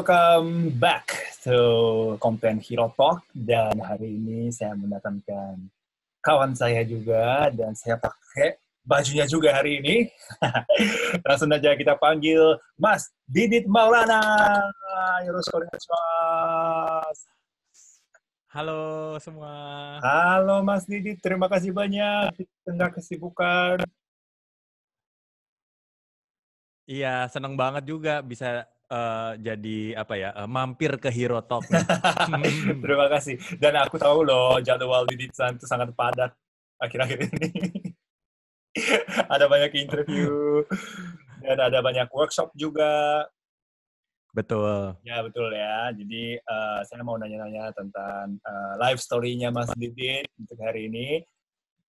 welcome back to Komplain Hero Talk. Dan hari ini saya mendatangkan kawan saya juga dan saya pakai bajunya juga hari ini. Langsung aja kita panggil Mas Didit Maulana. Halo semua. Halo Mas Didit, terima kasih banyak di tengah kesibukan. Iya, senang banget juga bisa uh, jadi apa ya uh, mampir ke Hero Talk. Hmm. Terima kasih. Dan aku tahu loh jadwal di Ditsan itu sangat padat akhir-akhir ini. ada banyak interview dan ada banyak workshop juga. Betul. Ya betul ya. Jadi uh, saya mau nanya-nanya tentang uh, live story-nya Mas Didit untuk hari ini.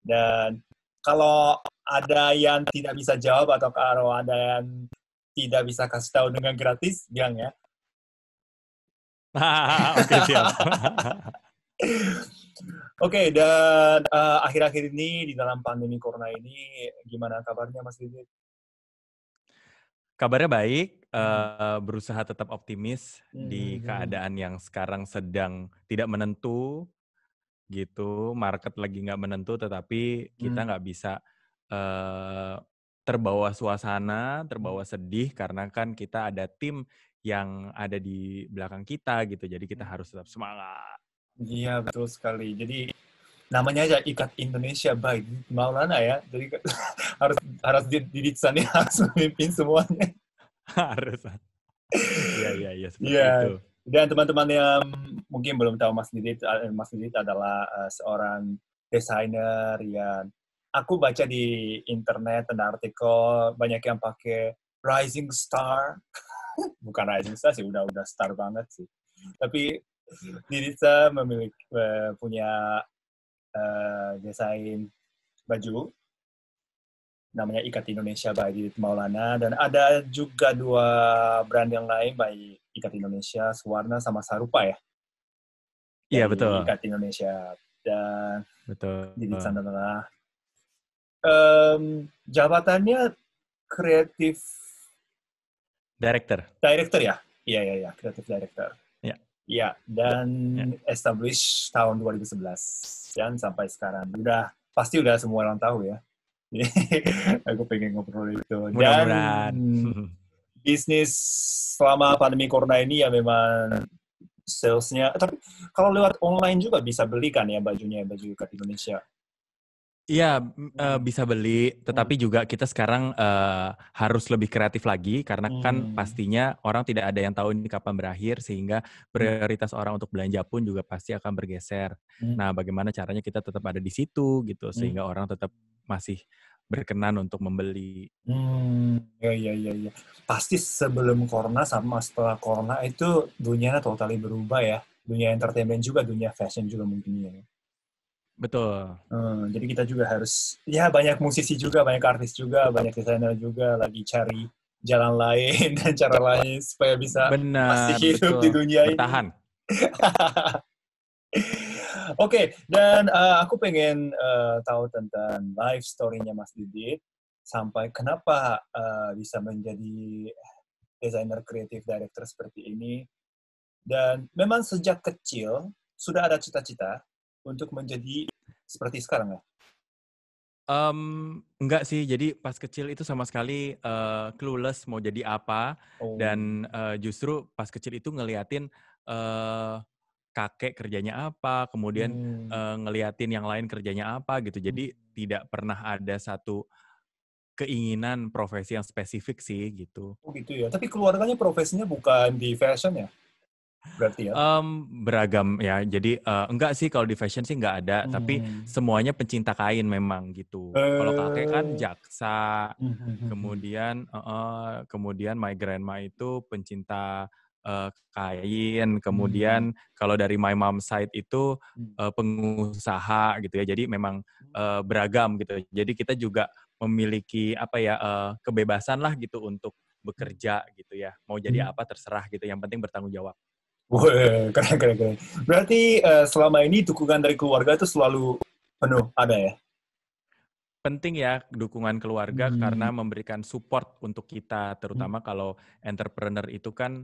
Dan kalau ada yang tidak bisa jawab atau kalau ada yang tidak bisa kasih tahu dengan gratis, Gang ya. Oke, siap. Oke, okay, dan akhir eh, akhir-akhir ini di dalam pandemi corona ini gimana kabarnya Mas Didit? Kabarnya baik, uh, berusaha tetap optimis hmm. di hmm, hmm. keadaan yang sekarang sedang tidak menentu gitu, market lagi nggak menentu, tetapi kita nggak mm. bisa uh, terbawa suasana, hmm. terbawa sedih karena kan kita ada tim yang ada di belakang kita gitu. Jadi kita hmm. harus tetap semangat. Iya, betul sekali. Jadi namanya aja Ikat Indonesia by Maulana ya. Jadi harus harus diri sana harus memimpin semuanya. harus. Iya, iya, iya Iya. Dan teman-teman yang mungkin belum tahu Mas Didit, eh, Mas Didit adalah uh, seorang desainer yang aku baca di internet ada artikel banyak yang pakai rising star bukan rising star sih udah udah star banget sih tapi Nirita memiliki eh, punya uh, desain baju namanya Ikat Indonesia by Didit Maulana dan ada juga dua brand yang lain by Ikat Indonesia Suwarna sama Sarupa ya iya betul Ikat Indonesia dan betul Didit Sandana um, jabatannya kreatif director. Director ya? Iya iya iya, kreatif director. Iya. Iya, dan iya, ya. establish tahun 2011 dan sampai sekarang udah pasti udah semua orang tahu ya. aku pengen ngobrol itu. Dan bisnis selama pandemi corona ini ya memang salesnya tapi kalau lewat online juga bisa belikan ya bajunya baju ikat Indonesia Iya uh, bisa beli, tetapi hmm. juga kita sekarang uh, harus lebih kreatif lagi karena kan hmm. kan pastinya orang tidak ada yang tahu ini kapan berakhir sehingga prioritas hmm. orang untuk belanja pun juga pasti akan bergeser. Hmm. Nah, bagaimana caranya kita tetap ada di situ gitu hmm. sehingga hmm. orang tetap masih berkenan untuk membeli. Hmm, ya ya ya ya. Pasti sebelum corona sama setelah corona itu dunianya totally berubah ya. Dunia entertainment juga, dunia fashion juga mungkin ya. Betul. Hmm, jadi kita juga harus, ya banyak musisi juga, banyak artis juga, banyak desainer juga lagi cari jalan lain dan cara lain supaya bisa Benar, masih hidup betul. di dunia ini. Bertahan. Oke, okay, dan uh, aku pengen uh, tahu tentang life story-nya Mas Didit sampai kenapa uh, bisa menjadi desainer kreatif director seperti ini. Dan memang sejak kecil sudah ada cita-cita untuk menjadi seperti sekarang nggak? Ya? Um, enggak sih, jadi pas kecil itu sama sekali uh, clueless mau jadi apa oh. dan uh, justru pas kecil itu ngeliatin uh, kakek kerjanya apa, kemudian hmm. uh, ngeliatin yang lain kerjanya apa gitu. Jadi hmm. tidak pernah ada satu keinginan profesi yang spesifik sih gitu. Oh gitu ya. Tapi keluarganya profesinya bukan di fashion ya? Berarti ya. Um, beragam ya. Jadi uh, enggak sih kalau di fashion sih enggak ada, hmm. tapi semuanya pencinta kain memang gitu. Uh. Kalau kakek kan eh. jaksa, hmm, hmm, hmm, kemudian uh, uh, kemudian my grandma itu pencinta uh, kain, kemudian hmm. kalau dari my mom side itu uh, pengusaha gitu ya. Jadi memang uh, beragam gitu. Jadi kita juga memiliki apa ya uh, kebebasan lah gitu untuk bekerja gitu ya. Mau jadi hmm. apa terserah gitu. Yang penting bertanggung jawab. Wah, keren, keren, keren. Berarti uh, selama ini dukungan dari keluarga itu selalu penuh ada ya? Penting ya dukungan keluarga hmm. karena memberikan support untuk kita, terutama hmm. kalau entrepreneur itu kan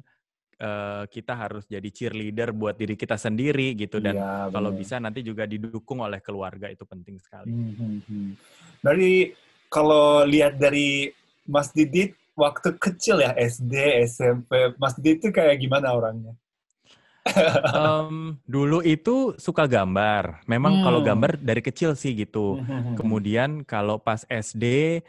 uh, kita harus jadi cheerleader buat diri kita sendiri gitu dan ya, kalau bisa nanti juga didukung oleh keluarga itu penting sekali. Hmm, hmm. Dari hmm. kalau lihat dari Mas Didit waktu kecil ya SD SMP Mas Didit itu kayak gimana orangnya? um, dulu itu suka gambar. Memang hmm. kalau gambar dari kecil sih gitu. Hmm, hmm, hmm, Kemudian kalau pas SD,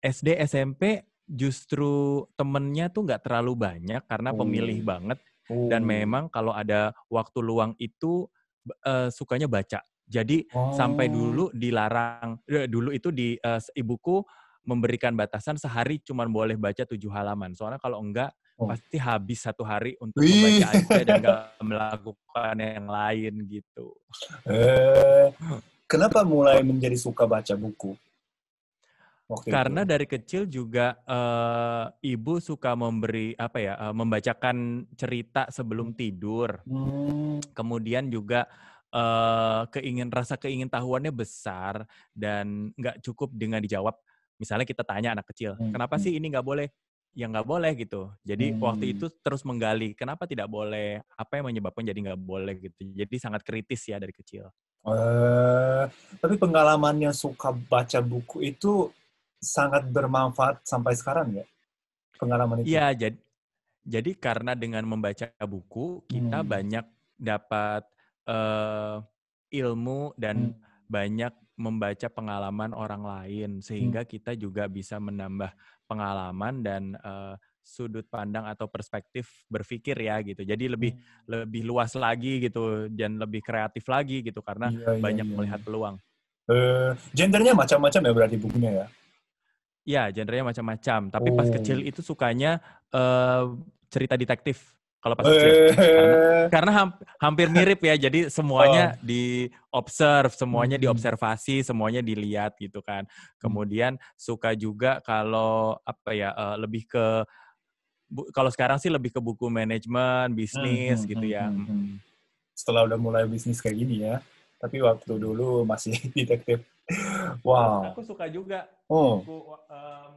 SD SMP justru temennya tuh nggak terlalu banyak karena pemilih oh. banget. Oh. Dan memang kalau ada waktu luang itu uh, sukanya baca. Jadi oh. sampai dulu oh. dilarang, eh, dulu itu di uh, ibuku memberikan batasan sehari cuma boleh baca tujuh halaman. Soalnya kalau enggak Oh. pasti habis satu hari untuk membaca aja dan gak melakukan yang lain gitu. Eh, kenapa mulai menjadi suka baca buku? Waktu Karena itu. dari kecil juga uh, ibu suka memberi apa ya uh, membacakan cerita sebelum tidur. Hmm. Kemudian juga uh, keingin rasa keingintahuannya besar dan nggak cukup dengan dijawab. Misalnya kita tanya anak kecil, hmm, kenapa hmm. sih ini nggak boleh? ya nggak boleh gitu. Jadi hmm. waktu itu hmm. terus menggali kenapa tidak boleh, apa yang menyebabkan jadi nggak boleh gitu. Jadi sangat kritis ya dari kecil. Uh, tapi pengalamannya suka baca buku itu sangat bermanfaat sampai sekarang ya pengalaman itu. Iya jadi jadi karena dengan membaca buku kita hmm. banyak dapat uh, ilmu dan hmm. banyak membaca pengalaman orang lain hmm. sehingga kita juga bisa menambah pengalaman dan uh, sudut pandang atau perspektif berpikir ya gitu. Jadi lebih hmm. lebih luas lagi gitu dan lebih kreatif lagi gitu karena iya, iya banyak iya, iya. melihat peluang. Uh, gendernya macam-macam ya berarti bukunya ya. Ya, gendernya macam-macam. Tapi oh. pas kecil oh. itu sukanya uh, cerita detektif kalau pas kecil. Karena, eh. hampir mirip ya, jadi semuanya oh. di observe, semuanya hmm. diobservasi, semuanya dilihat gitu kan. Kemudian suka juga kalau apa ya eh, lebih ke bu, kalau sekarang sih lebih ke buku manajemen, hmm, bisnis hmm, gitu hmm, ya. Hmm, hmm. hmm. Setelah udah mulai bisnis kayak gini ya, tapi waktu dulu masih detektif. Wow. Aku suka juga. Oh. Buku, um,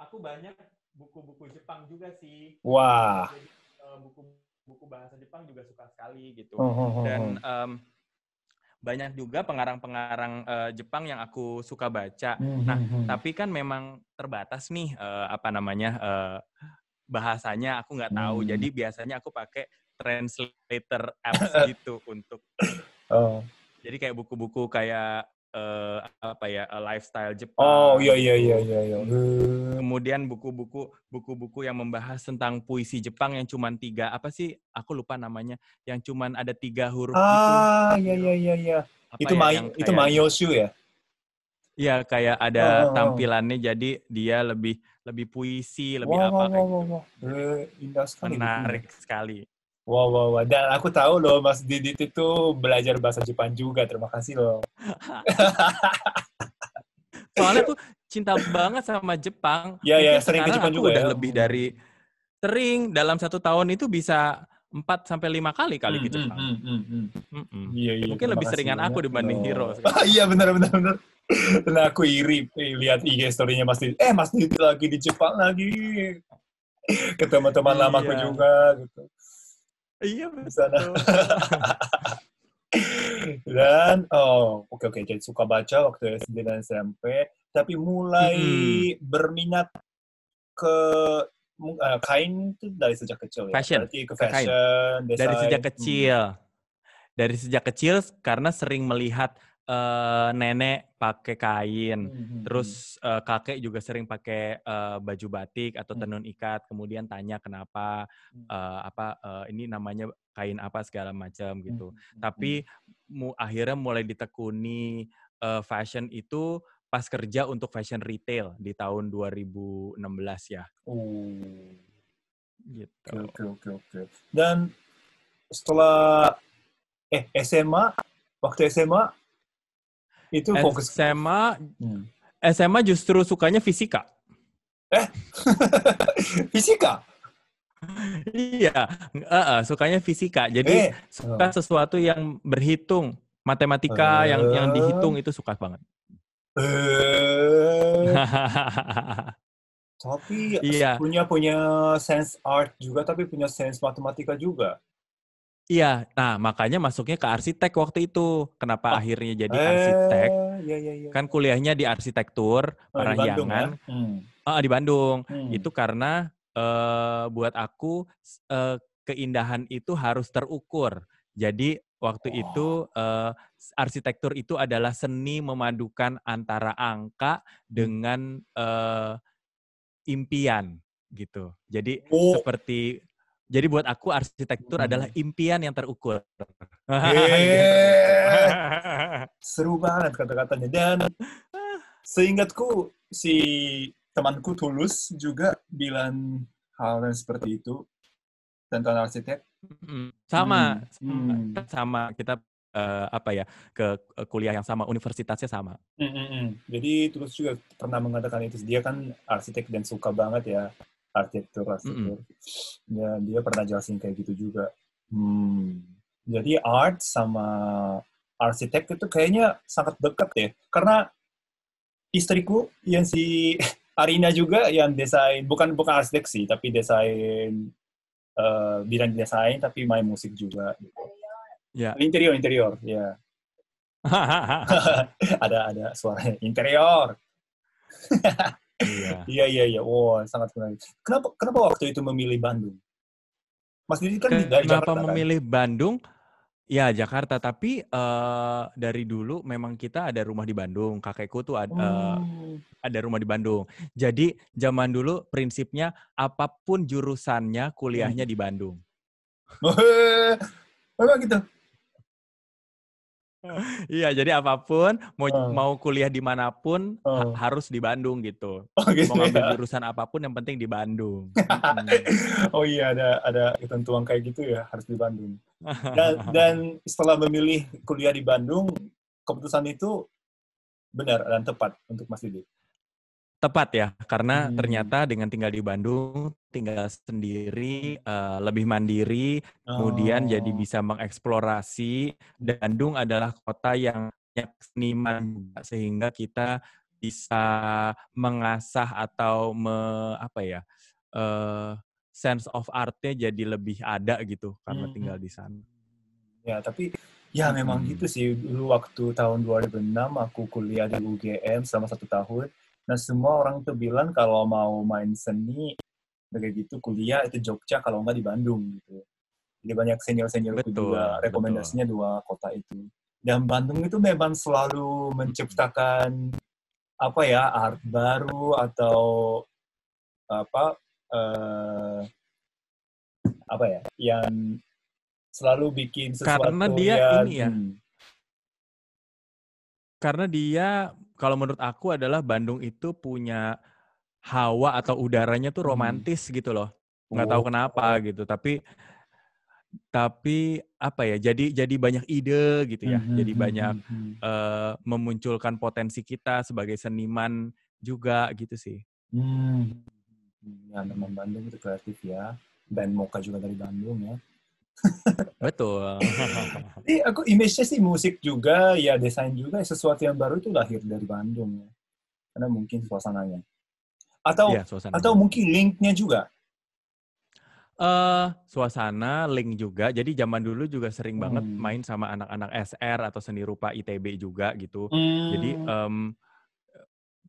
aku banyak buku-buku Jepang juga sih. Wah. Eh, buku-buku bahasa Jepang juga suka sekali gitu. Oh, oh, oh, Dan um, banyak juga pengarang-pengarang uh, Jepang yang aku suka baca. Mm-hmm. Nah, hmm, hmm. tapi kan memang terbatas nih uh, apa namanya uh, bahasanya aku nggak tahu. Mm-hmm. Jadi biasanya aku pakai translator apps gitu untuk. Oh. Jadi kayak buku-buku kayak uh, apa ya uh, lifestyle Jepang. Oh iya iya iya iya. iya. Gitu. Kemudian buku-buku buku-buku yang membahas tentang puisi Jepang yang cuma tiga apa sih? Aku lupa namanya. Yang cuma ada tiga huruf. Gitu. Ah iya iya iya. iya. Itu ya, Mai itu Mayoshu ya. Iya kayak ada oh, oh, oh. tampilannya oh. jadi dia lebih lebih puisi lebih wow, apa wow, kayak wow, gitu. wow. Eh, indah sekali. Menarik sekali. Wow, wow, wow. Dan aku tahu loh, Mas Didit itu belajar bahasa Jepang juga. Terima kasih loh. Soalnya tuh cinta banget sama Jepang. Iya, iya. Sering ke Jepang juga udah ya. lebih dari... Sering. Dalam satu tahun itu bisa empat sampai lima kali kali hmm, gitu. Iya, hmm, hmm, hmm, hmm. hmm. iya. Mungkin lebih seringan aku dibanding oh. Hero. iya, benar benar benar. Nah, aku iri eh, lihat IG story-nya Mas Didit. Eh, Mas Didit lagi di Jepang lagi. Ketemu teman lama aku iya. juga gitu. Iya betul. dan oh oke okay, oke okay, jadi suka baca waktu SD dan SMP tapi mulai hmm. berminat ke uh, kain itu dari sejak kecil ya fashion Berarti ke fashion ke dari sejak kecil hmm. dari sejak kecil karena sering melihat uh, nenek pakai kain, mm-hmm. terus uh, kakek juga sering pakai uh, baju batik atau hmm. tenun ikat. Kemudian tanya kenapa uh, apa uh, ini namanya kain apa segala macam gitu. Mm-hmm. Tapi mu, akhirnya mulai ditekuni uh, fashion itu pas kerja untuk fashion retail di tahun 2016 ya. Oh. Gitu. Oke oke oke. Dan setelah eh SMA waktu SMA itu fokus SMA hmm. SMA justru sukanya fisika. Eh, fisika? iya, uh, uh, sukanya fisika. Jadi eh. suka oh. sesuatu yang berhitung, matematika uh. yang yang eh. dihitung itu suka banget. Eh. tapi iya. punya punya sense art juga, tapi punya sense matematika juga. Iya, nah makanya masuknya ke arsitek waktu itu. Kenapa oh. akhirnya jadi eh, arsitek? Iya, iya, iya. Kan kuliahnya di arsitektur oh, Di Bandung, ya? hmm. ah, di Bandung. Hmm. Itu karena uh, buat aku uh, keindahan itu harus terukur. Jadi waktu oh. itu uh, arsitektur itu adalah seni memadukan antara angka dengan uh, impian gitu. Jadi oh. seperti jadi buat aku arsitektur hmm. adalah impian yang terukur. Eh, seru banget kata-katanya. Dan seingatku si temanku Tulus juga bilang hal yang seperti itu tentang arsitek. Hmm, sama, hmm, hmm. hmm. sama, Kita uh, apa ya ke kuliah yang sama, universitasnya sama. Mm hmm. Jadi Tulus juga pernah mengatakan itu. Dia kan arsitek dan suka banget ya arsitektur arsitektur mm -hmm. dan ya, dia pernah jelasin kayak gitu juga hmm. jadi art sama arsitek itu kayaknya sangat dekat ya karena istriku yang si Arina juga yang desain bukan bukan arsitek sih tapi desain uh, bidang desain tapi main musik juga yeah. interior interior ya yeah. ada ada suaranya interior Iya iya iya. iya. wow, sangat menarik. Kenapa kenapa waktu itu memilih Bandung? Mas Didi kan kenapa Jakarta. Kan? memilih kan? Bandung? Ya Jakarta, tapi uh, dari dulu memang kita ada rumah di Bandung. Kakekku tuh ada, uh, eh, oh. ada rumah di Bandung. Jadi zaman dulu prinsipnya apapun jurusannya kuliahnya hmm. di Bandung. Memang gitu. Iya, jadi apapun mau uh. mau kuliah dimanapun uh. ha harus di Bandung gitu. Oh, gitu mau ngambil ya? jurusan apapun yang penting di Bandung. Hmm. oh iya ada ada ketentuan kayak gitu ya harus di Bandung. Dan, dan setelah memilih kuliah di Bandung, keputusan itu benar dan tepat untuk Mas Didi. Tepat ya, karena hmm. ternyata dengan tinggal di Bandung tinggal sendiri, uh, lebih mandiri, oh. kemudian jadi oh. bisa mengeksplorasi. Bandung adalah kota yang banyak seniman sehingga kita bisa mengasah atau me, apa ya uh, sense of artnya jadi lebih ada gitu karena hmm, hmm. tinggal di sana. Ya tapi ya memang hmm. gitu sih dulu waktu tahun 2006 aku kuliah di UGM selama satu tahun. Nah semua orang tuh bilang kalau mau main seni Udah gitu kuliah itu Jogja kalau enggak di Bandung gitu. Jadi banyak senior-senior juga rekomendasinya betul. dua kota itu. Dan Bandung itu memang selalu menciptakan apa ya art baru atau apa uh, apa ya yang selalu bikin sesuatu karena dia yang, ini ya hmm. karena dia kalau menurut aku adalah Bandung itu punya hawa atau udaranya tuh hmm. romantis hmm. gitu loh nggak oh. tahu kenapa gitu tapi tapi apa ya jadi jadi banyak ide gitu ya mm-hmm. jadi hmm, hmm, banyak mm-hmm. uh, memunculkan potensi kita sebagai seniman juga gitu sih hmm. ya memang Bandung itu kreatif ya band Moka juga dari Bandung ya betul Jadi aku image-nya sih musik juga ya desain juga sesuatu yang baru itu lahir dari Bandung ya karena mungkin suasananya atau ya, suasana atau juga. mungkin linknya juga? Uh, suasana, link juga. Jadi zaman dulu juga sering hmm. banget main sama anak-anak SR atau seni rupa ITB juga gitu. Hmm. Jadi um,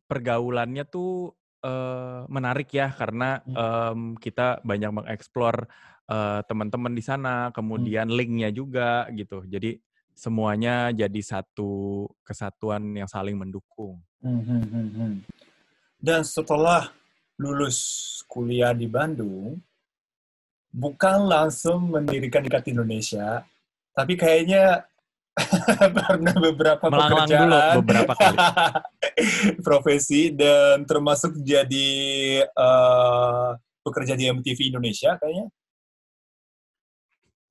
pergaulannya tuh uh, menarik ya karena um, kita banyak mengeksplor uh, teman-teman di sana, hmm. kemudian hmm. linknya juga gitu. Jadi semuanya jadi satu kesatuan yang saling mendukung. Hmm, hmm. hmm dan setelah lulus kuliah di Bandung, bukan langsung mendirikan Dekat Indonesia, tapi kayaknya karena beberapa Melanglang pekerjaan, dulu beberapa kali. profesi, dan termasuk jadi uh, pekerja di MTV Indonesia kayaknya,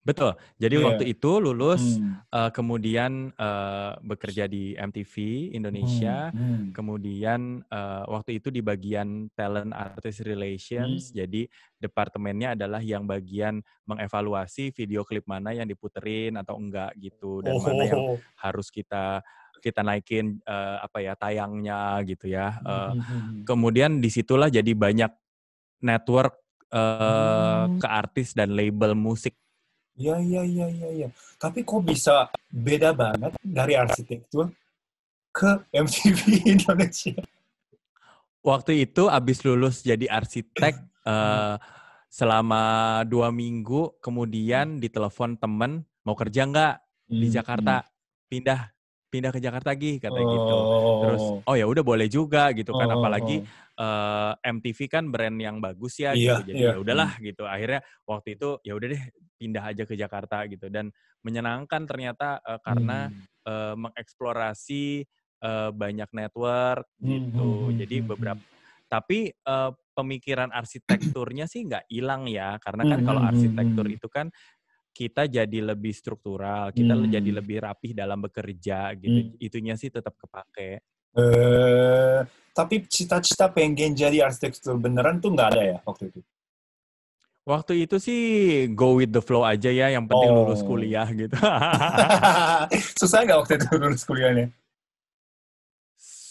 Betul. Jadi yeah. waktu itu lulus, hmm. uh, kemudian uh, bekerja di MTV Indonesia, hmm. Hmm. kemudian uh, waktu itu di bagian talent artist relations. Hmm. Jadi departemennya adalah yang bagian mengevaluasi video klip mana yang diputerin atau enggak gitu dan oh. mana yang oh. harus kita kita naikin uh, apa ya tayangnya gitu ya. Uh, hmm. Kemudian disitulah jadi banyak network uh, hmm. ke artis dan label musik Iya, iya, iya, iya, ya. Tapi kok bisa beda banget dari arsitektur ke MTV Indonesia? Waktu itu abis lulus jadi arsitek uh, selama dua minggu, kemudian hmm. ditelepon temen mau kerja nggak di hmm, Jakarta, pindah pindah ke Jakarta lagi kata oh. gitu. Terus oh. oh ya udah boleh juga gitu kan oh. oh apalagi uh, oh. eh, MTV kan brand yang bagus ya yeah, gitu. Jadi yeah. ya udahlah gitu. Akhirnya waktu itu ya udah deh pindah aja ke Jakarta gitu dan menyenangkan ternyata uh, karena hmm. uh, mengeksplorasi uh, banyak network hmm, hmm, gitu. Hmm. hmm jadi beberapa tapi uh, pemikiran arsitekturnya sih nggak hilang ya karena kan hmm. kalau arsitektur itu kan kita jadi lebih struktural, kita hmm. jadi lebih rapih dalam bekerja gitu. Hmm. Itunya sih tetap kepake. uh, tapi cita-cita pengen jadi arsitektur beneran tuh nggak ada ya waktu itu? Waktu itu sih go with the flow aja ya, yang penting oh. lulus kuliah gitu. Susah nggak waktu itu lulus kuliahnya?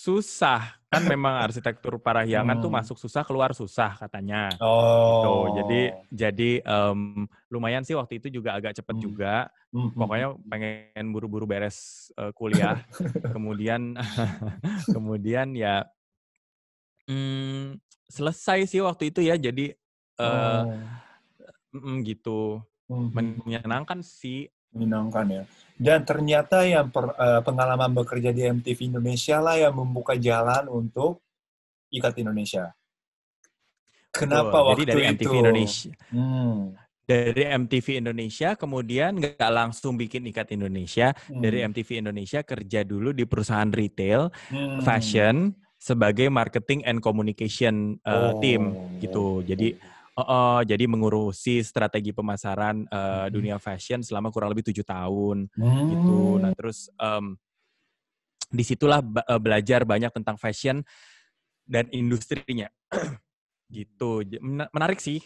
Susah, kan memang arsitektur parahyangan hmm. tuh masuk susah keluar susah katanya. Gitu. Oh. Gitu. Jadi jadi um, lumayan sih waktu itu juga agak cepet hmm. juga. Hmm. hmm Pokoknya hmm. pengen buru-buru beres uh, kuliah. kemudian kemudian ya um, selesai sih waktu itu ya. Jadi uh, oh Mm-mm, gitu. Mm-hmm. Menyenangkan sih. Menyenangkan ya. Dan ternyata yang per, uh, pengalaman bekerja di MTV Indonesia lah yang membuka jalan untuk Ikat Indonesia. Kenapa Betul. waktu dari itu? MTV Indonesia. Hmm. Dari MTV Indonesia, kemudian nggak langsung bikin Ikat Indonesia. Hmm. Dari MTV Indonesia kerja dulu di perusahaan retail, hmm. fashion, sebagai marketing and communication uh, oh. team gitu. Jadi oh. Oh oh, jadi mengurusi strategi pemasaran uh, hmm. dunia fashion selama kurang lebih tujuh tahun gitu. hmm. gitu. Nah terus um, disitulah belajar banyak tentang fashion dan industrinya gitu. Menarik sih.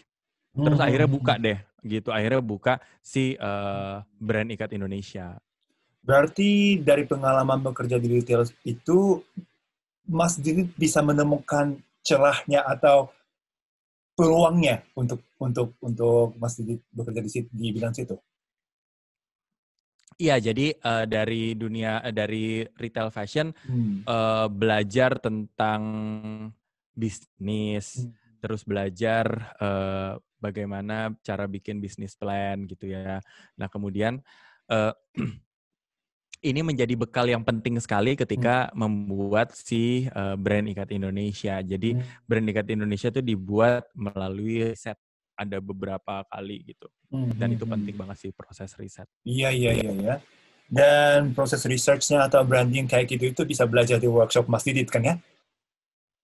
Terus hmm. akhirnya hmm, buka hmm. deh gitu. Akhirnya buka si uh, brand ikat Indonesia. Berarti dari pengalaman bekerja di retail itu Mas Didit bisa menemukan celahnya atau peluangnya untuk untuk untuk Mas Didit bekerja di, di bidang situ? Iya, jadi uh, dari dunia eh, dari retail fashion hmm. uh, belajar tentang bisnis, hmm. terus belajar uh, bagaimana cara bikin bisnis plan gitu ya. Nah kemudian uh, ini menjadi bekal yang penting sekali ketika hmm. membuat si uh, brand ikat Indonesia. Jadi hmm. brand ikat Indonesia itu dibuat melalui riset ada beberapa kali gitu. Hmm. Dan hmm, itu hmm, penting hmm. banget sih proses riset. Iya iya iya ya. Dan proses researchnya atau branding kayak gitu itu bisa belajar di workshop Mas Didit kan ya?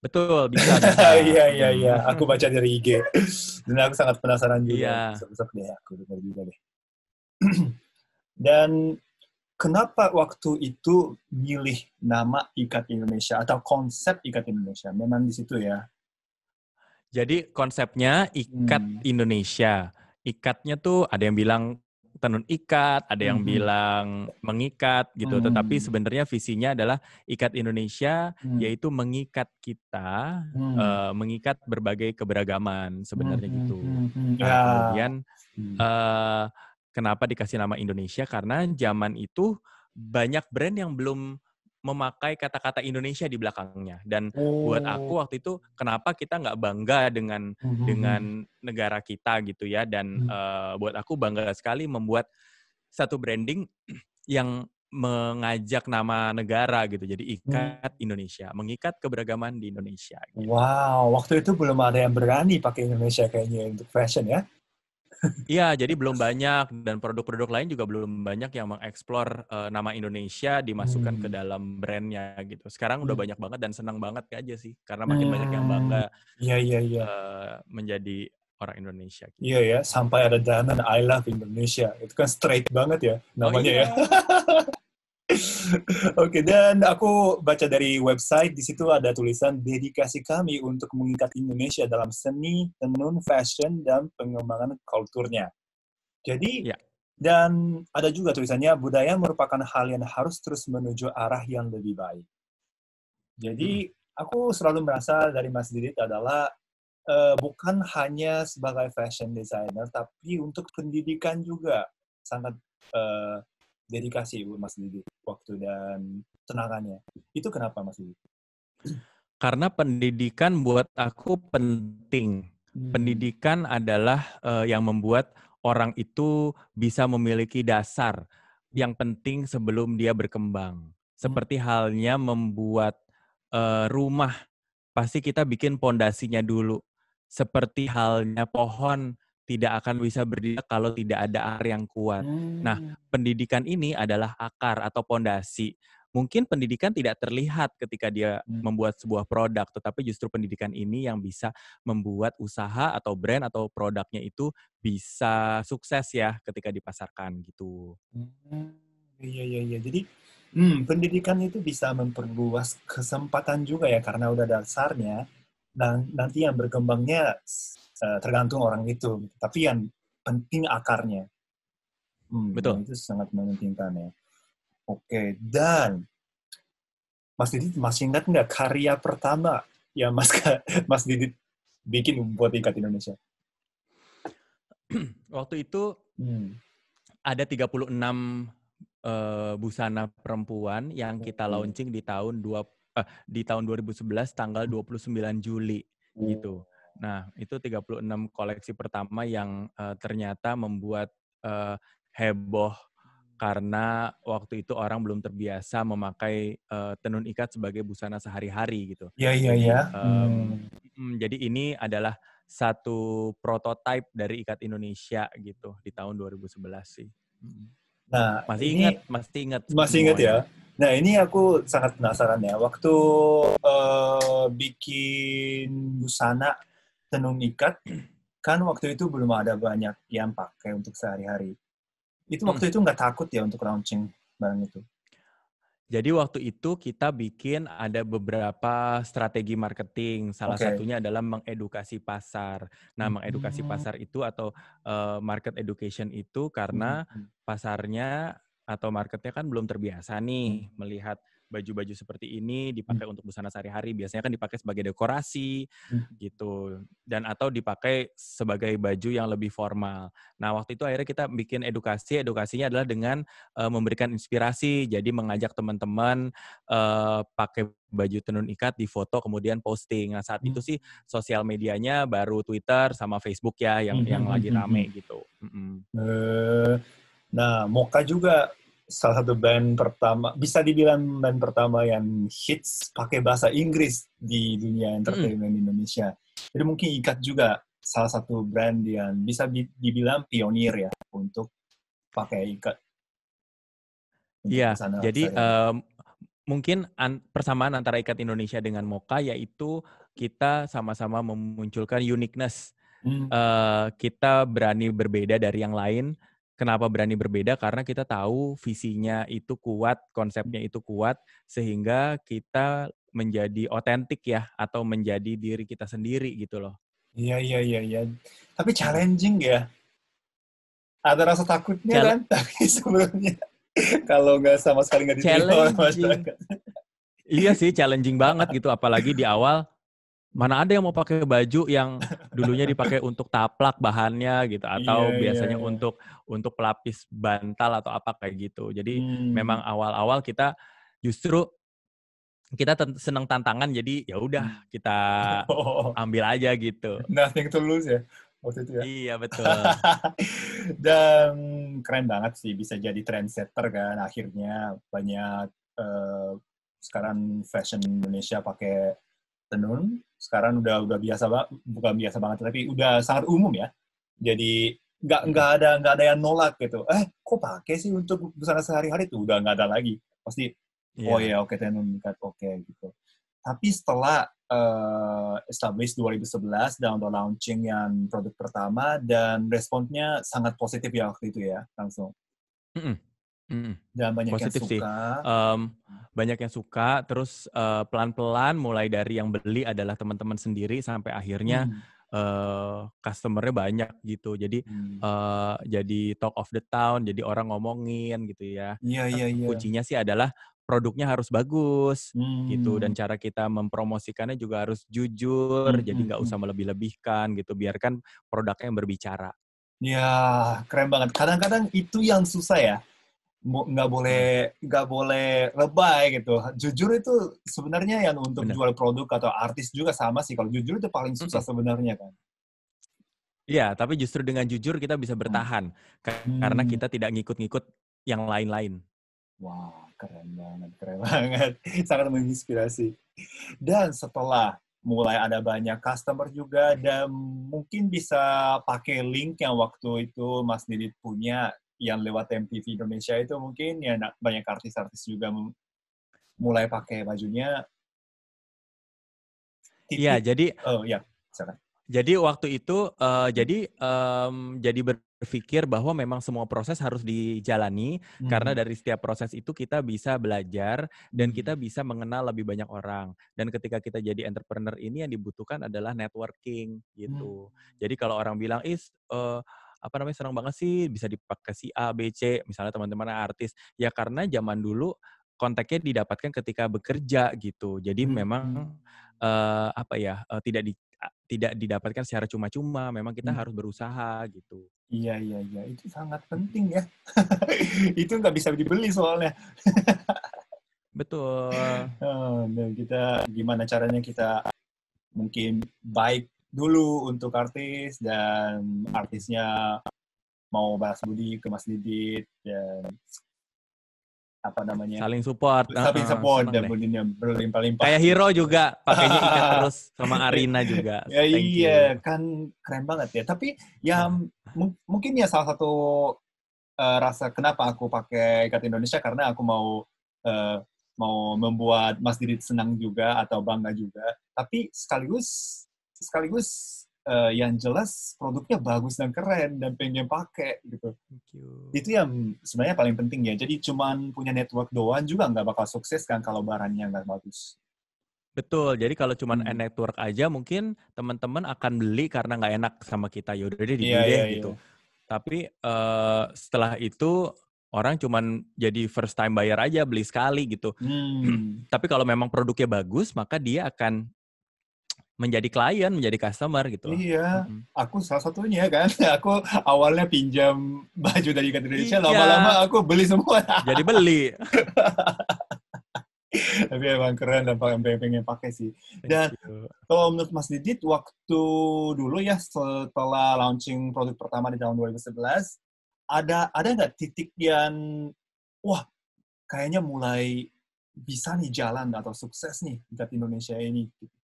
Betul, bisa. Iya, iya, iya. Aku baca dari IG. Dan aku sangat penasaran juga. Iya. besok deh aku dengar juga deh. Dan kenapa waktu itu milih nama Ikat Indonesia atau konsep Ikat Indonesia? Memang di situ ya. Jadi konsepnya Ikat hmm. Indonesia. Ikatnya tuh ada yang bilang tenun ikat, ada yang hmm. bilang mengikat gitu. Hmm. Tetapi sebenarnya visinya adalah Ikat Indonesia hmm. yaitu mengikat kita, hmm. uh, mengikat berbagai keberagaman sebenarnya hmm. hmm gitu. Hmm, hmm. Nah, ya. Kemudian uh, Kenapa dikasih nama Indonesia? Karena zaman itu banyak brand yang belum memakai kata-kata Indonesia di belakangnya. Dan oh. buat aku waktu itu kenapa kita nggak bangga dengan mm-hmm. dengan negara kita gitu ya. Dan mm-hmm. uh, buat aku bangga sekali membuat satu branding yang mengajak nama negara gitu. Jadi mhm. ikat hmm. Indonesia, mengikat keberagaman di Indonesia. Gitu. Wow, waktu itu belum ada yang berani pakai Indonesia kayaknya untuk fashion ya. Iya, jadi belum banyak dan produk-produk lain juga belum banyak yang mengeksplor uh, nama Indonesia dimasukkan hmm. ke dalam brandnya gitu. Sekarang udah hmm. banyak banget dan senang banget aja sih karena makin hmm. banyak yang nah, bangga. Iya iya iya. Uh, menjadi orang Indonesia. Gitu. Iya ya, sampai ada dana I love Indonesia. Itu kan straight banget ya oh namanya oh, iya. ya. Oke, dan aku baca dari website, di situ ada tulisan dedikasi kami untuk mengikat Indonesia dalam seni, tenun, fashion, dan pengembangan kulturnya. Jadi, ya. dan ada juga tulisannya, budaya merupakan hal yang harus terus menuju arah yang lebih baik. Jadi, hmm. aku selalu merasa dari Mas Didit adalah uh, bukan hanya sebagai fashion designer, tapi untuk pendidikan juga sangat uh, dedikasi Mas Didi, waktu dan tenaganya Itu kenapa Mas Didi? Karena pendidikan buat aku penting. Hmm. Pendidikan adalah uh, yang membuat orang itu bisa memiliki dasar yang penting sebelum dia berkembang. Seperti halnya membuat uh, rumah, pasti kita bikin pondasinya dulu. Seperti halnya pohon, tidak akan bisa berdiri kalau tidak ada akar yang kuat. Nah, hmm. Nah, pendidikan ini adalah akar atau pondasi. Mungkin pendidikan tidak terlihat ketika dia hmm. membuat sebuah produk, tetapi justru pendidikan ini yang bisa membuat usaha atau brand atau produknya itu bisa sukses ya ketika dipasarkan gitu. Hmm. Iya iya iya. Jadi hmm, pendidikan itu bisa memperluas kesempatan juga ya karena udah dasarnya dan nanti yang berkembangnya eh, tergantung orang itu gitu. tapi yang penting akarnya hmm, betul itu sangat mementingkan ya oke dan Mas Didit masih ingat nggak karya pertama yang Mas Mas Didit bikin buat tingkat Indonesia waktu itu hmm. ada 36 uh, eh, busana perempuan yang kita launching di tahun 20 eh, di tahun 2011 tanggal 29 hmm. Juli hmm. gitu. Nah, itu 36 koleksi pertama yang uh, ternyata membuat uh, heboh karena waktu itu orang belum terbiasa memakai uh, tenun ikat sebagai busana sehari-hari gitu. Iya, iya, iya. Hmm. Mm, jadi ini adalah satu prototipe dari ikat Indonesia gitu di tahun 2011 sih. Hmm. Nah, masih ini, ingat, masih ingat. Masih ingat ya. Nah, ini aku sangat penasaran ya. Waktu uh, bikin busana tenung ikat, kan waktu itu belum ada banyak yang pakai untuk sehari-hari. Itu waktu hmm. itu nggak takut ya untuk launching barang itu? Jadi waktu itu kita bikin ada beberapa strategi marketing. Salah okay. satunya adalah mengedukasi pasar. Nah, mengedukasi hmm. pasar itu atau uh, market education itu karena hmm. pasarnya atau marketnya kan belum terbiasa nih hmm. melihat baju-baju seperti ini hmm. dipakai hmm. untuk busana sehari-hari biasanya kan dipakai sebagai dekorasi hmm. gitu dan atau dipakai sebagai baju yang lebih formal. Nah waktu itu akhirnya kita bikin edukasi edukasinya adalah dengan uh, memberikan inspirasi jadi mengajak teman-teman uh, pakai baju tenun ikat di foto kemudian posting. Nah saat hmm. itu sih sosial medianya baru Twitter sama Facebook ya yang hmm. yang hmm, lagi hmm, rame gitu. Hmm. Uh, nah Moka juga salah satu band pertama bisa dibilang band pertama yang hits pakai bahasa Inggris di dunia entertainment hmm. Indonesia jadi mungkin ikat juga salah satu brand yang bisa dibilang pionir ya untuk pakai ikat Iya, jadi um, mungkin an persamaan antara ikat Indonesia dengan Moka yaitu kita sama-sama memunculkan uniqueness. Hmm. Uh, kita berani berbeda dari yang lain Kenapa berani berbeda? Karena kita tahu visinya itu kuat, konsepnya itu kuat, sehingga kita menjadi otentik ya, atau menjadi diri kita sendiri gitu loh. Iya, iya, iya, iya. Tapi iya. challenging ya. Ada rasa takutnya Chal kan, tapi sebelumnya kalau nggak sama sekali nggak diterima Iya sih, challenging banget gitu. Apalagi di awal mana ada yang mau pakai baju yang dulunya dipakai untuk taplak bahannya gitu iya, atau yeah, biasanya yeah, untuk untuk pelapis bantal atau apa kayak gitu. Jadi hmm. memang awal-awal kita justru kita seneng tantangan jadi ya udah hmm. kita oh. ambil aja gitu. Nothing to lose ya waktu itu ya. Iya betul. Dan keren banget sih bisa jadi trendsetter kan akhirnya banyak uh, sekarang fashion Indonesia pakai Tenun sekarang udah udah biasa bukan biasa banget tapi udah sangat umum ya jadi nggak nggak ada nggak ada yang nolak gitu eh kok pakai sih untuk busana sehari-hari itu? udah nggak ada lagi pasti yeah. oh ya oke okay, tenun ikat oke okay, gitu tapi setelah uh, established 2011 dan untuk launching yang produk pertama dan responnya sangat positif ya waktu itu ya langsung mm -hmm. Mm. Dan banyak Positif yang suka. Sih. Um, banyak yang suka, terus pelan eh, pelan-pelan mulai dari yang beli adalah teman-teman sendiri sampai akhirnya mm. uh, customernya banyak gitu. Jadi mm. uh, jadi talk of the town, jadi orang ngomongin gitu ya. Iya, kan iya, iya. Kuncinya sih adalah produknya harus bagus mm. gitu hmm. dan cara kita mempromosikannya juga harus jujur. Mm. Jadi hmm, nggak hmm. usah melebih-lebihkan gitu, biarkan produknya yang berbicara. Ya, keren banget. Kadang-kadang itu yang susah ya nggak boleh nggak boleh lebay gitu jujur itu sebenarnya yang untuk Bener. jual produk atau artis juga sama sih kalau jujur itu paling susah -hmm. sebenarnya kan Iya, tapi justru dengan jujur kita bisa bertahan hmm. karena kita tidak ngikut-ngikut yang lain-lain. Wah, keren banget, keren banget. Sangat menginspirasi. Dan setelah mulai ada banyak customer juga dan mungkin bisa pakai link yang waktu itu Mas Didit punya yang lewat MTV Indonesia itu mungkin ya nah, banyak artis-artis juga mulai pakai bajunya. Iya, jadi oh ya, silakan. Jadi waktu itu uh, jadi um, jadi berpikir bahwa memang semua proses harus dijalani hmm. karena dari setiap proses itu kita bisa belajar dan hmm. kita bisa mengenal lebih banyak orang dan ketika kita jadi entrepreneur ini yang dibutuhkan adalah networking gitu. Hmm. Jadi kalau orang bilang is uh, apa namanya senang banget sih bisa dipakai si A, B, C, misalnya teman-teman artis. Ya karena zaman dulu kontaknya didapatkan ketika bekerja gitu. Jadi hmm. memang uh, apa ya uh, tidak di tidak didapatkan secara cuma-cuma. Memang kita hmm. harus berusaha gitu. Iya iya iya itu sangat penting ya. itu nggak bisa dibeli soalnya. Betul. Oh, nah kita gimana caranya kita mungkin baik dulu untuk artis dan artisnya mau bahas budi ke Mas Didit dan apa namanya saling support saling support uh, dan budinya berlimpah-limpah kayak Hero juga pakainya ikat terus sama Arina juga ya iya kan keren banget ya tapi ya mungkin ya salah satu uh, rasa kenapa aku pakai ikat Indonesia karena aku mau uh, mau membuat Mas Didit senang juga atau bangga juga tapi sekaligus sekaligus uh, yang jelas produknya bagus dan keren dan pengen pakai gitu. Itu yang sebenarnya paling penting ya. Jadi cuman punya network doang juga nggak bakal sukses kan kalau barangnya nggak bagus. Betul. Jadi kalau cuman hmm. network aja mungkin teman-teman akan beli karena nggak enak sama kita. Yaudah deh dibeli yeah, iya, yeah, gitu. Yeah. Tapi uh, setelah itu orang cuman jadi first time buyer aja beli sekali gitu. Hmm. Tapi kalau memang produknya bagus maka dia akan menjadi klien, menjadi customer gitu. Iya, hmm aku salah satunya kan. Aku awalnya pinjam baju dari Indonesia, iya. lama-lama aku beli semua. Jadi beli. Tapi emang keren dan pengen, pengen pakai sih. Dan kalau menurut Mas Didit, waktu dulu ya setelah launching produk pertama di tahun 2011, ada ada nggak titik yang wah kayaknya mulai bisa nih jalan atau sukses nih di Indonesia ini? Gitu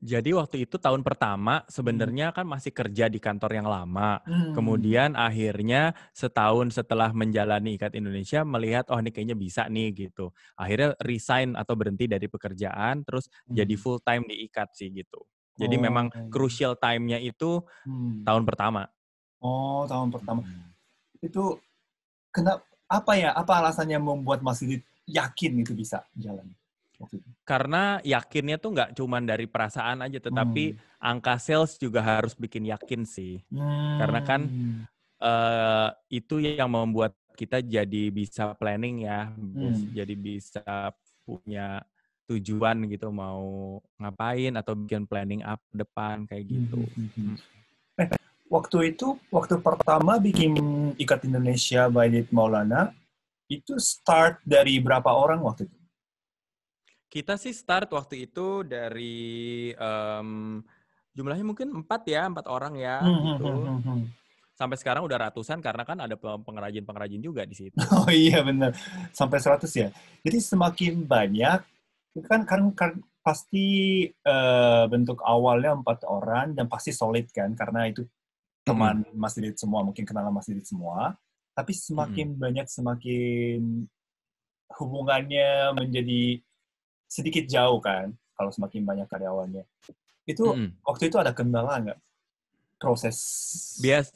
jadi waktu itu tahun pertama hmm. sebenarnya kan masih kerja di kantor yang lama. Hmm. Kemudian akhirnya setahun setelah menjalani Ikat Indonesia melihat oh ini kayaknya bisa nih gitu. Akhirnya resign atau berhenti dari pekerjaan terus hmm. jadi full time di Ikat sih gitu. Jadi oh, memang okay. crucial time-nya itu hmm. tahun pertama. Oh, tahun pertama. Hmm. Itu kenapa apa ya? Apa alasannya membuat masih yakin itu bisa jalan? Karena yakinnya tuh nggak cuma dari perasaan aja, tetapi hmm. angka sales juga harus bikin yakin sih. Hmm. Karena kan uh, itu yang membuat kita jadi bisa planning ya, hmm. jadi bisa punya tujuan gitu mau ngapain atau bikin planning up depan kayak hmm, gitu. Hmm, hmm. Eh, waktu itu waktu pertama bikin Ikat Indonesia by Dit Maulana itu start dari berapa orang waktu itu? Kita sih start waktu itu dari um, jumlahnya mungkin empat ya, empat orang ya. Hmm, hmm gitu. Hmm, hmm, sampai sekarang udah ratusan karena kan ada pengrajin-pengrajin juga di situ. Oh iya benar, sampai seratus ya. Jadi semakin banyak kan kan, kan pasti uh, bentuk awalnya empat orang dan pasti solid kan karena itu teman hmm. Mas Didit semua mungkin kenalan Mas Didit semua. Tapi semakin hmm. banyak semakin hubungannya menjadi sedikit jauh kan kalau semakin banyak karyawannya. Itu mm. waktu itu ada kendala nggak proses? Bias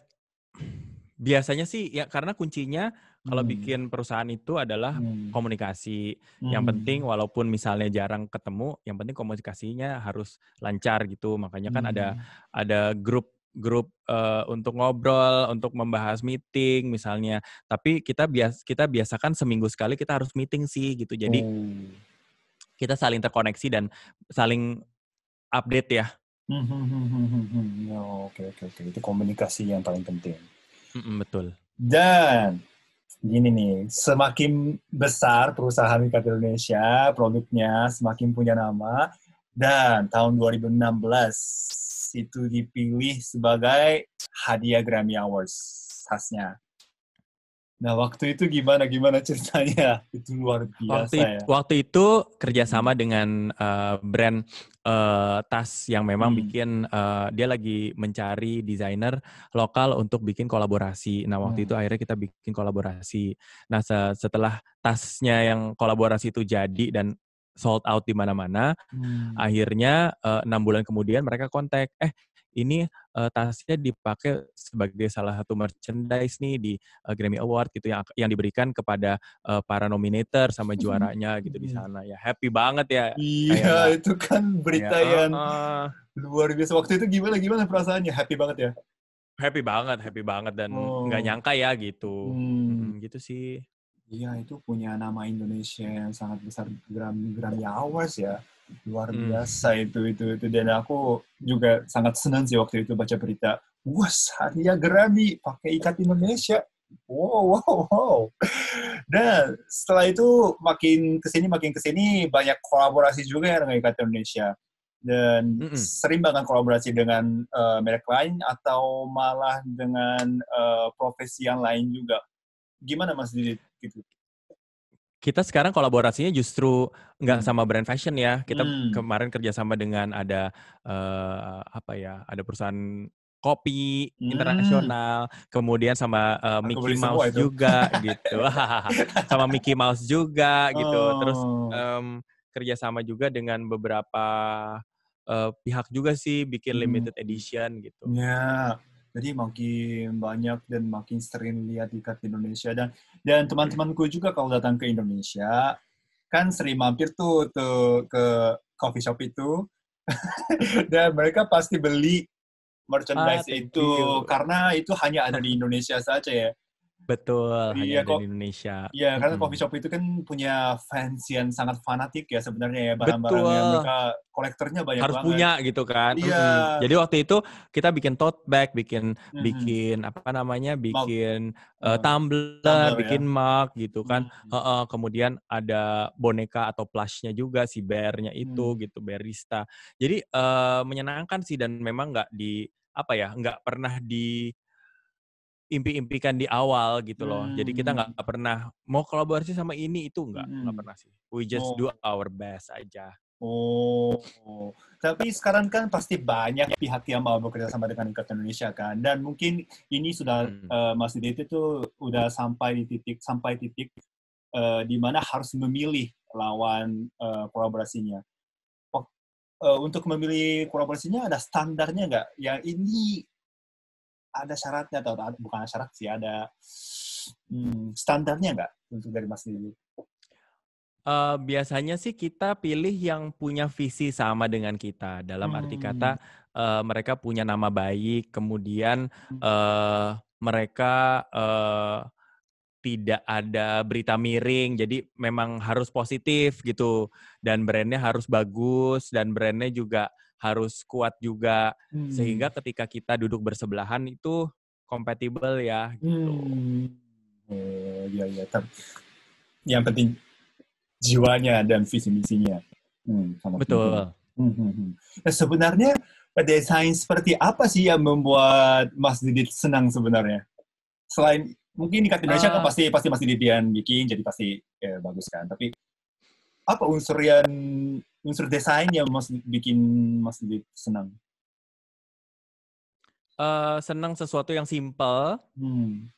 biasanya sih ya karena kuncinya kalau hmm. bikin perusahaan itu adalah hmm. komunikasi. Hmm. Yang penting walaupun misalnya jarang ketemu, yang penting komunikasinya harus lancar gitu. Makanya kan hmm. ada ada grup grup uh, untuk ngobrol, untuk membahas meeting misalnya. Tapi kita bias kita biasakan seminggu sekali kita harus meeting sih gitu. Jadi hmm kita saling terkoneksi dan saling update ya. Hmm, hmm, hmm, ya. Oke oke oke itu komunikasi yang paling penting. mm -hmm, betul. Dan gini nih semakin besar perusahaan Mikat Indonesia produknya semakin punya nama dan tahun 2016 itu dipilih sebagai hadiah Grammy Awards khasnya. Nah, waktu itu gimana gimana ceritanya? Itu luar biasa waktu, ya. Waktu itu kerjasama dengan uh, brand uh, tas yang memang hmm. bikin uh, dia lagi mencari desainer lokal untuk bikin kolaborasi. Nah, waktu hmm. itu akhirnya kita bikin kolaborasi. Nah, se setelah tasnya yang kolaborasi itu jadi dan sold out di mana-mana, hmm. akhirnya enam uh, bulan kemudian mereka kontak, eh ini uh, tasnya dipakai sebagai salah satu merchandise nih di uh, Grammy Award gitu yang yang diberikan kepada uh, para nominator sama juaranya gitu di hmm. sana ya happy banget ya iya kayak, itu kan berita kayak, yang uh, luar biasa waktu itu gimana gimana perasaannya happy banget ya happy banget happy banget dan nggak oh. nyangka ya gitu hmm. Hmm, gitu sih Iya, itu punya nama Indonesia yang sangat besar Grammy Grammy Awards ya luar hmm. biasa itu itu itu dan aku juga sangat senang sih waktu itu baca berita wah Saria Grammy pakai ikat Indonesia wow wow wow Dan setelah itu makin kesini makin kesini banyak kolaborasi juga ya dengan ikat Indonesia dan mm -mm. sering banget kolaborasi dengan uh, merek lain atau malah dengan uh, profesi yang lain juga gimana Mas Didit gitu kita sekarang kolaborasinya justru nggak hmm. sama brand fashion ya. Kita hmm. kemarin kerjasama dengan ada uh, apa ya, ada perusahaan kopi hmm. internasional, kemudian sama uh, Mickey Mouse juga gitu, sama Mickey Mouse juga gitu, terus um, kerjasama juga dengan beberapa uh, pihak juga sih bikin hmm. limited edition gitu. Ya, jadi makin banyak dan makin sering lihat ikat di Indonesia dan dan teman-temanku juga kalau datang ke Indonesia kan sering mampir tuh, tuh ke coffee shop itu dan mereka pasti beli merchandise ah, itu karena itu hanya ada di Indonesia saja ya Betul, iya, hanya ada di Indonesia. Iya, hmm. karena coffee shop itu kan punya fans yang sangat fanatik ya sebenarnya ya barang-barangnya mereka kolektornya banyak Harus banget. punya gitu kan. Iya. Hmm. Jadi waktu itu kita bikin tote bag, bikin hmm. bikin apa namanya? bikin mug. uh, eh, tumbler, tumbler, ya. bikin ya? mug gitu kan. Hmm. Uh, uh, kemudian ada boneka atau plushnya juga si bearnya itu hmm. gitu, barista. Jadi uh, menyenangkan sih dan memang nggak di apa ya nggak pernah di impi-impikan di awal gitu loh. Hmm. Jadi kita hmm. nggak pernah mau kolaborasi sama ini itu nggak nggak hmm. pernah sih. We just oh. do our best aja. Oh, tapi sekarang kan pasti banyak pihak yang mau bekerja sama dengan Ikatan Indonesia kan, dan mungkin ini sudah hmm. uh, eh, masih di itu udah sampai di titik sampai titik uh, di mana harus memilih lawan uh, kolaborasinya. uh, untuk memilih kolaborasinya ada standarnya nggak? Yang ini ada syaratnya atau bukan syarat sih ada hmm, standarnya nggak untuk dari Mas Didi? Uh, biasanya sih kita pilih yang punya visi sama dengan kita. Dalam hmm. arti kata uh, mereka punya nama baik, kemudian uh, mereka uh, tidak ada berita miring. Jadi memang harus positif gitu dan brandnya harus bagus dan brandnya juga harus kuat juga hmm. sehingga ketika kita duduk bersebelahan itu kompatibel ya gitu. Hmm. Eh, ya ya. Tapi yang penting jiwanya dan visi misinya. Hmm, Betul. Hmm, hmm, hmm. Nah, sebenarnya desain seperti apa sih yang membuat Mas Didit senang sebenarnya? Selain mungkin di Indonesia uh, kan eh. pasti pasti Mas Didit yang bikin jadi pasti ya, bagus kan. Tapi apa unsur yang unsur desain yang mas bikin mas lebih senang? Uh, senang sesuatu yang simple. Hmm.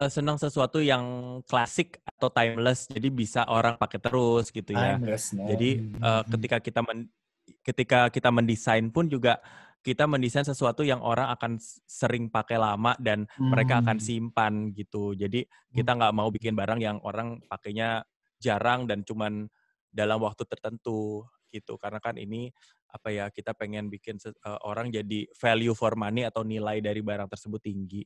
Uh, senang sesuatu yang klasik atau timeless, jadi bisa orang pakai terus gitu ya. Nah. Jadi uh, ketika kita men ketika kita mendesain pun juga kita mendesain sesuatu yang orang akan sering pakai lama dan hmm. mereka akan hmm. simpan gitu. Jadi kita hmm. nggak mau bikin barang yang orang pakainya jarang dan cuman dalam waktu tertentu gitu karena kan ini apa ya kita pengen bikin uh, orang jadi value for money atau nilai dari barang tersebut tinggi.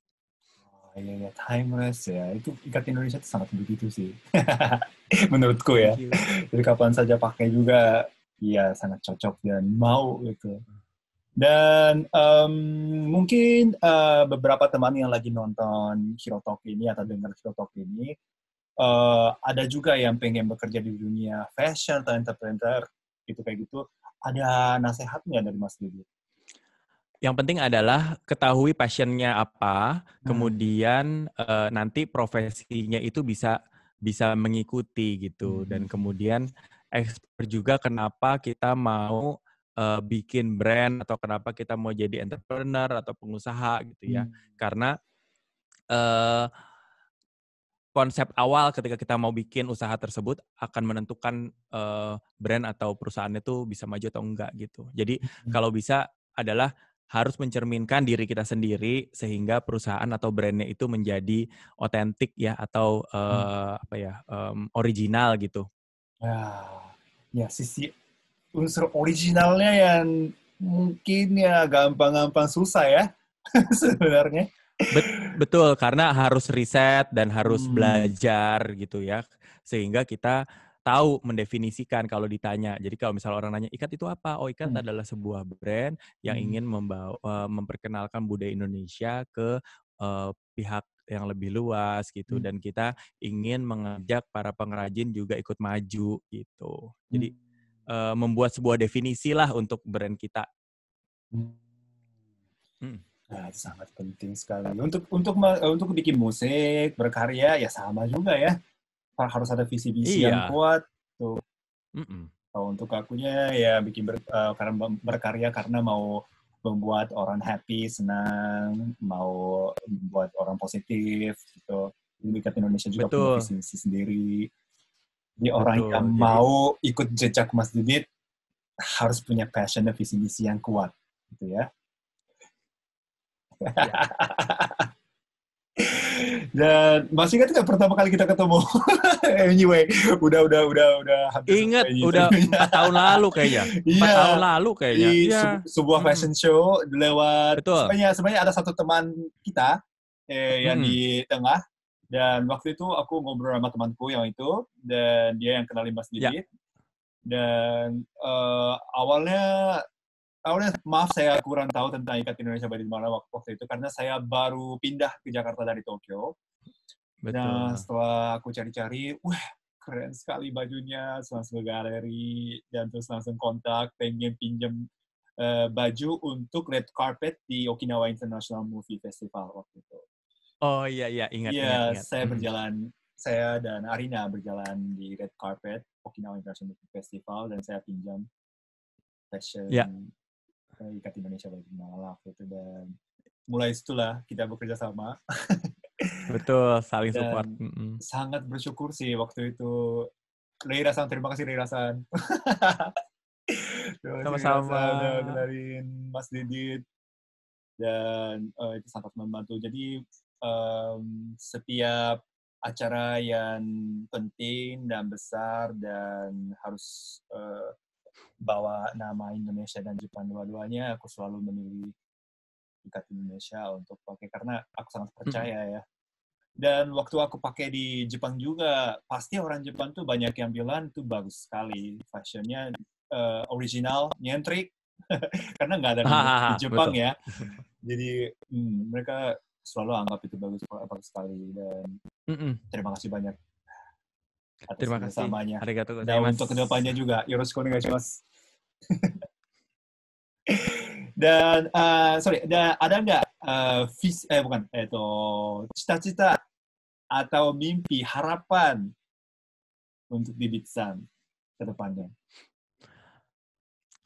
Oh, iya, iya, timeless ya. Itu ikat Indonesia itu sangat begitu sih. Menurutku ya. Jadi kapan saja pakai juga, ya sangat cocok dan mau gitu. Dan um, mungkin uh, beberapa teman yang lagi nonton Hero Talk ini atau dengar Hero Talk ini uh, ada juga yang pengen bekerja di dunia fashion atau entrepreneur gitu kayak gitu ada nasihat dari Mas Didi? Yang penting adalah ketahui passionnya apa, hmm. kemudian uh, nanti profesinya itu bisa bisa mengikuti gitu hmm. dan kemudian expert juga kenapa kita mau uh, bikin brand atau kenapa kita mau jadi entrepreneur atau pengusaha gitu ya hmm. karena uh, konsep awal ketika kita mau bikin usaha tersebut akan menentukan uh, brand atau perusahaannya tuh bisa maju atau enggak gitu. Jadi hmm. kalau bisa adalah harus mencerminkan diri kita sendiri sehingga perusahaan atau brandnya itu menjadi otentik ya atau uh, hmm. Eh, apa ya um, original gitu. Ya, ya sisi unsur originalnya yang mungkin ya gampang-gampang susah ya sebenarnya. Bet betul, karena harus riset dan harus hmm. belajar gitu ya, sehingga kita tahu mendefinisikan kalau ditanya. Jadi kalau misalnya orang nanya ikat itu apa? Oh ikat hmm. adalah sebuah brand yang hmm. ingin membawa eh, memperkenalkan budaya Indonesia ke uh, pihak yang lebih luas gitu hmm. dan kita ingin mengajak para pengrajin juga ikut maju gitu. Jadi hmm. uh, membuat sebuah definisi lah untuk brand kita. Hmm. hmm. Nah, sangat penting sekali untuk untuk eh, untuk bikin musik berkarya ya sama juga ya harus ada visi visi iya. yang kuat tuh mm -mm. untuk akunya ya bikin ber, uh, karena berkarya karena mau membuat orang happy senang mau membuat orang positif gitu Serikat Indonesia juga Betul. punya visi misi sendiri jadi Betul. orang yang mau ikut jejak Mas Didit harus punya passion dan visi visi yang kuat gitu ya Iya. Dan masih ingat nggak pertama kali kita ketemu? anyway, udah udah udah udah hampir ingat udah empat tahun lalu kayaknya. Empat yeah. tahun lalu kayaknya. Di yeah. se sebuah hmm. fashion show lewat Betul. sebenarnya sebenarnya ada satu teman kita eh, yang hmm. di tengah dan waktu itu aku ngobrol sama temanku yang itu dan dia yang kenalin Mas ya. Didit. Yeah. Dan uh, awalnya Oh, Awalnya, maaf saya kurang tahu tentang Ikat Indonesia Badik Malang waktu waktu itu, karena saya baru pindah ke Jakarta dari Tokyo. Nah, Betul. Nah, setelah aku cari-cari, wah, keren sekali bajunya, langsung ke galeri, dan terus langsung kontak, pengen pinjam uh, eh, baju untuk red carpet di Okinawa International Movie Festival waktu itu. Oh iya, iya, ingat. Iya, ingat, saya ingat. Hmm. berjalan, saya dan Arina berjalan di red carpet Okinawa International Movie Festival, dan saya pinjam fashion yeah. Ikat Indonesia bagi malak itu dan mulai situlah kita bekerja sama. Betul, saling dan support. Mm -hmm. Sangat bersyukur sih waktu itu. Ray Rasan, terima kasih Ray Rasan. Sama-sama. kenalin Mas Didit. Dan uh, itu sangat membantu. Jadi um, setiap acara yang penting dan besar dan harus uh, bawa nama Indonesia dan Jepang dua-duanya, aku selalu memilih tingkat Indonesia untuk pakai karena aku sangat percaya ya. Dan waktu aku pakai di Jepang juga, pasti orang Jepang tuh banyak yang bilang tuh bagus sekali fashionnya uh, original, nyentrik, karena nggak ada di, di Jepang betul. ya. Jadi hmm, mereka selalu anggap itu bagus bagus sekali dan mm -mm. terima kasih banyak Terima kasih. Samanya. Arigatou gozaimasu. Dan untuk kedepannya juga, yoroshiku onegaishimasu. dan, uh, sorry, dan ada nggak uh, vis, eh bukan, itu cita-cita atau mimpi, harapan untuk di Bitsan ke depannya?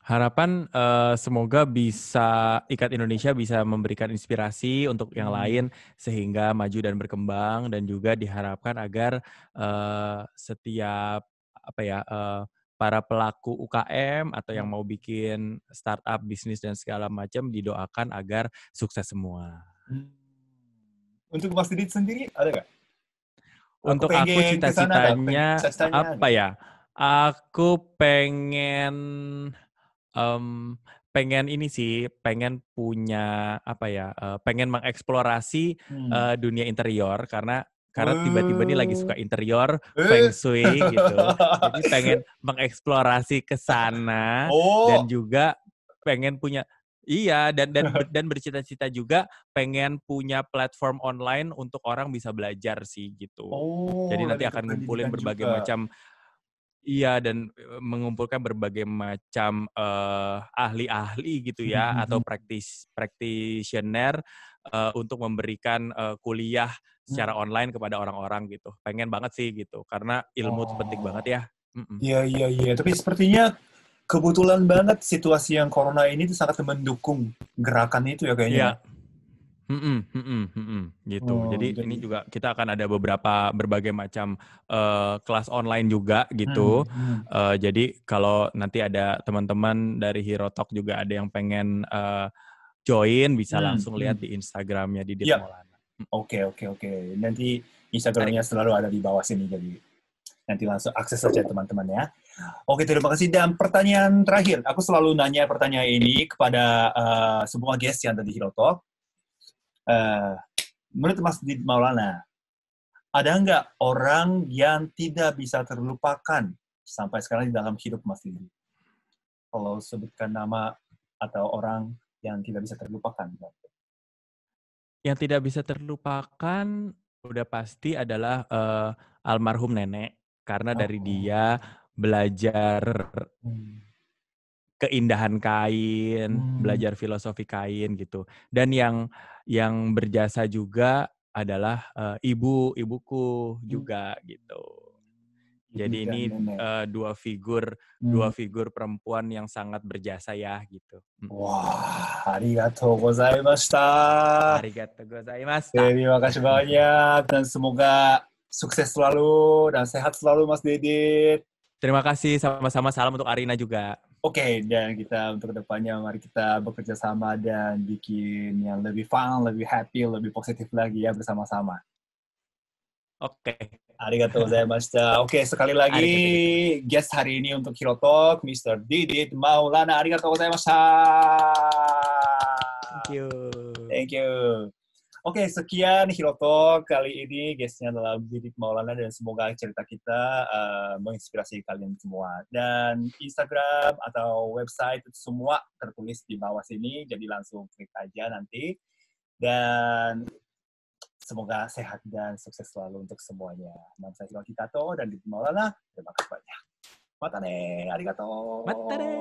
Harapan uh, semoga bisa Ikat Indonesia bisa memberikan inspirasi untuk yang hmm. lain sehingga maju dan berkembang dan juga diharapkan agar uh, setiap apa ya uh, para pelaku UKM atau yang hmm. mau bikin startup bisnis dan segala macam didoakan agar sukses semua. Hmm. Untuk Mas Didit sendiri ada nggak? Untuk aku, aku cita-citanya apa gitu. ya? Aku pengen um, pengen ini sih, pengen punya apa ya, uh, pengen mengeksplorasi, hmm. uh, dunia interior karena karena tiba-tiba ini lagi suka interior, feng eh. shui gitu. Jadi pengen mengeksplorasi ke sana dan oh. juga pengen punya iya, dan dan dan bercita-cita juga pengen punya platform online untuk orang bisa belajar sih gitu. Jadi oh, nanti akan ngumpulin berbagai juga. macam Iya dan mengumpulkan berbagai macam ahli ahli-ahli gitu ya mm-hmm. atau mhm. praktis praktisioner uh, untuk memberikan uh, kuliah hmm. secara mm online kepada orang-orang gitu. Pengen banget sih gitu karena ilmu oh. penting banget oh. ya. Iya iya iya. Tapi sepertinya kebetulan banget situasi yang corona ini itu sangat mendukung gerakan itu ya kayaknya. Iya. Ya? Mm-mm, mm-mm, mm-mm, gitu. Oh, jadi, jadi ini juga kita akan ada beberapa berbagai macam uh, kelas online juga gitu. Hmm, hmm. Uh, jadi kalau nanti ada teman-teman dari Hero Talk juga ada yang pengen uh, join bisa hmm, langsung lihat hmm. di Instagramnya di Dita ya. Maulana. Oke oke oke. Nanti Instagramnya selalu ada di bawah sini jadi nanti langsung akses saja teman-teman ya. Oke terima kasih dan pertanyaan terakhir aku selalu nanya pertanyaan ini kepada uh, semua guest yang ada di Talk uh, menurut Mas Did Maulana, ada nggak orang yang tidak bisa terlupakan sampai sekarang di dalam hidup Mas Didi? Kalau sebutkan nama atau orang yang tidak bisa terlupakan. Yang tidak bisa terlupakan udah pasti adalah uh, almarhum nenek karena oh. dari dia belajar hmm keindahan kain, hmm. belajar filosofi kain gitu. Dan yang yang berjasa juga adalah uh, ibu ibuku hmm. juga hmm. gitu. Jadi ini uh, dua figur hmm. dua figur perempuan yang sangat berjasa ya gitu. Hmm. Wah, arigatou gozaimashita. Arigatou gozaimashita. Terima kasih banyak dan semoga sukses selalu dan sehat selalu Mas Didit. Terima kasih sama-sama salam untuk Arina juga. Oke, okay, dan kita untuk kedepannya mari kita bekerja sama dan bikin yang lebih fun, lebih happy, lebih positif lagi ya bersama-sama. Oke. Okay. Arigatou gozaimashita. Oke, okay, sekali lagi Arigatou. guest hari ini untuk Hero Talk, Mr. Didit Maulana. Arigatou gozaimashita. Thank you. Thank you. Oke, okay, sekian Hiroto kali ini guestnya adalah Bidik Maulana dan semoga cerita kita uh, menginspirasi kalian semua. Dan Instagram atau website itu semua tertulis di bawah sini, jadi langsung klik aja nanti. Dan semoga sehat dan sukses selalu untuk semuanya. Nama saya Hiroto Kitato dan Bidik Maulana. Terima kasih banyak. Mata ne, arigato. Matane.